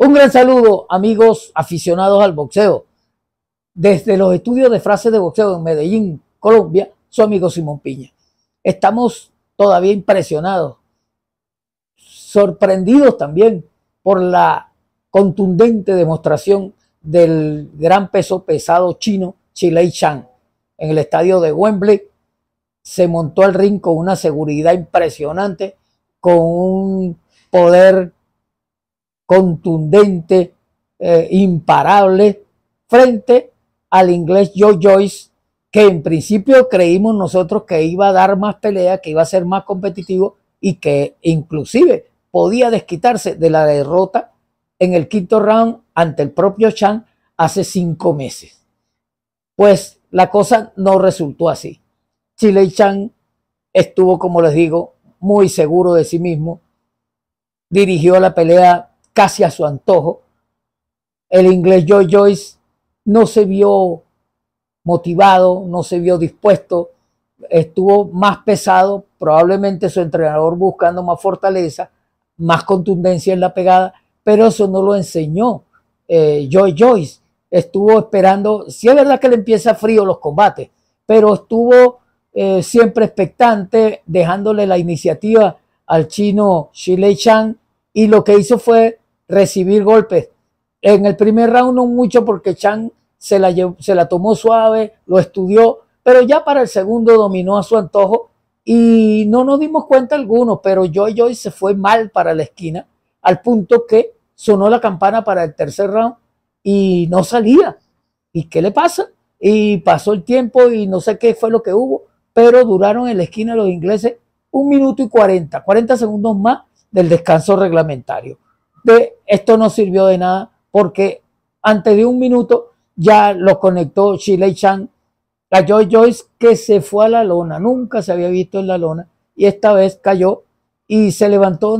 Un gran saludo, amigos aficionados al boxeo. Desde los estudios de frases de boxeo en Medellín, Colombia, su amigo Simón Piña. Estamos todavía impresionados, sorprendidos también por la contundente demostración del gran peso pesado chino Chilei Chan en el estadio de Wembley. Se montó al ring con una seguridad impresionante, con un poder contundente, eh, imparable, frente al inglés Joe Joyce, que en principio creímos nosotros que iba a dar más pelea, que iba a ser más competitivo y que inclusive podía desquitarse de la derrota en el quinto round ante el propio Chan hace cinco meses. Pues la cosa no resultó así. Chile Chan estuvo, como les digo, muy seguro de sí mismo, dirigió la pelea casi a su antojo. El inglés Joy Joyce no se vio motivado, no se vio dispuesto, estuvo más pesado, probablemente su entrenador buscando más fortaleza, más contundencia en la pegada, pero eso no lo enseñó eh, Joy Joyce. Estuvo esperando, si sí es verdad que le empieza frío los combates, pero estuvo eh, siempre expectante, dejándole la iniciativa al chino Shilei Chang y lo que hizo fue recibir golpes. En el primer round no mucho porque Chan se la, se la tomó suave, lo estudió, pero ya para el segundo dominó a su antojo y no nos dimos cuenta alguno, pero Joy Joy se fue mal para la esquina al punto que sonó la campana para el tercer round y no salía. ¿Y qué le pasa? Y pasó el tiempo y no sé qué fue lo que hubo, pero duraron en la esquina los ingleses un minuto y cuarenta cuarenta segundos más del descanso reglamentario esto no sirvió de nada porque antes de un minuto ya lo conectó Chile Chan, la Joy Joyce que se fue a la lona, nunca se había visto en la lona y esta vez cayó y se levantó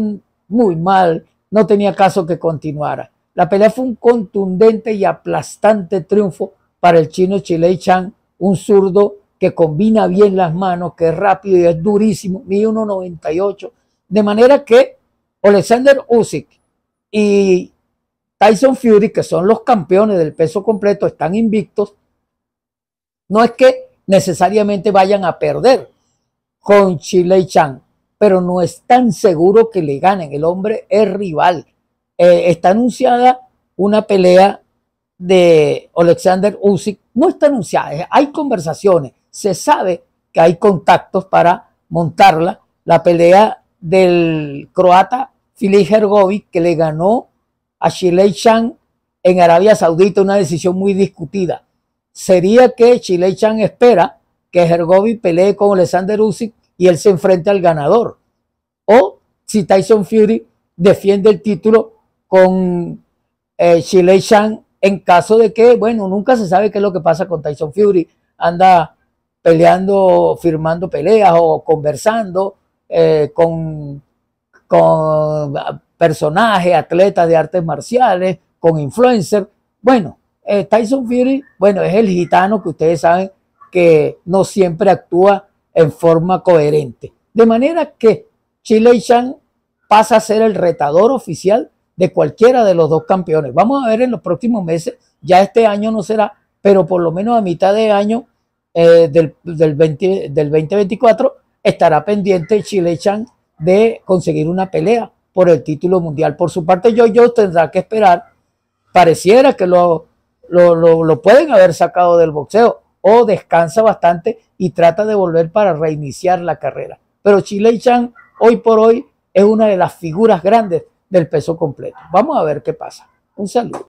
muy mal, no tenía caso que continuara. La pelea fue un contundente y aplastante triunfo para el chino Chile Chan, un zurdo que combina bien las manos, que es rápido y es durísimo, De manera que Alexander Usyk y Tyson Fury, que son los campeones del peso completo, están invictos, no es que necesariamente vayan a perder con Chile y Chan, pero no es tan seguro que le ganen. El hombre es rival. Eh, está anunciada una pelea de Alexander Usyk. No está anunciada, hay conversaciones. Se sabe que hay contactos para montarla. La pelea del croata Philip Hergovic, que le ganó a Shilei Chan en Arabia Saudita, una decisión muy discutida. Sería que Shilei Chan espera que Hergovic pelee con Alexander Usyk y él se enfrente al ganador. O si Tyson Fury defiende el título con eh, Shilei Chan en caso de que, bueno, nunca se sabe qué es lo que pasa con Tyson Fury. Anda peleando, firmando peleas o conversando eh, con con ah, personajes, atletas de artes marciales, con influencers. Bueno, eh, Tyson Fury, bueno, es el gitano que ustedes saben que no siempre actúa en forma coherente. De manera que Chile Chan pasa a ser el retador oficial de cualquiera de los dos campeones. Vamos a ver en los próximos meses, ya este año no será, pero por lo menos a mitad de año eh, del, del 2024 estará pendiente Chile Chan de conseguir una pelea por el título mundial. Por su parte, yo yo tendrá que esperar. Pareciera que lo, lo, lo, lo pueden haber sacado del boxeo o descansa bastante y trata de volver para reiniciar la carrera. Pero Chile Chan hoy por hoy es una de las figuras grandes del peso completo. Vamos a ver qué pasa. Un saludo.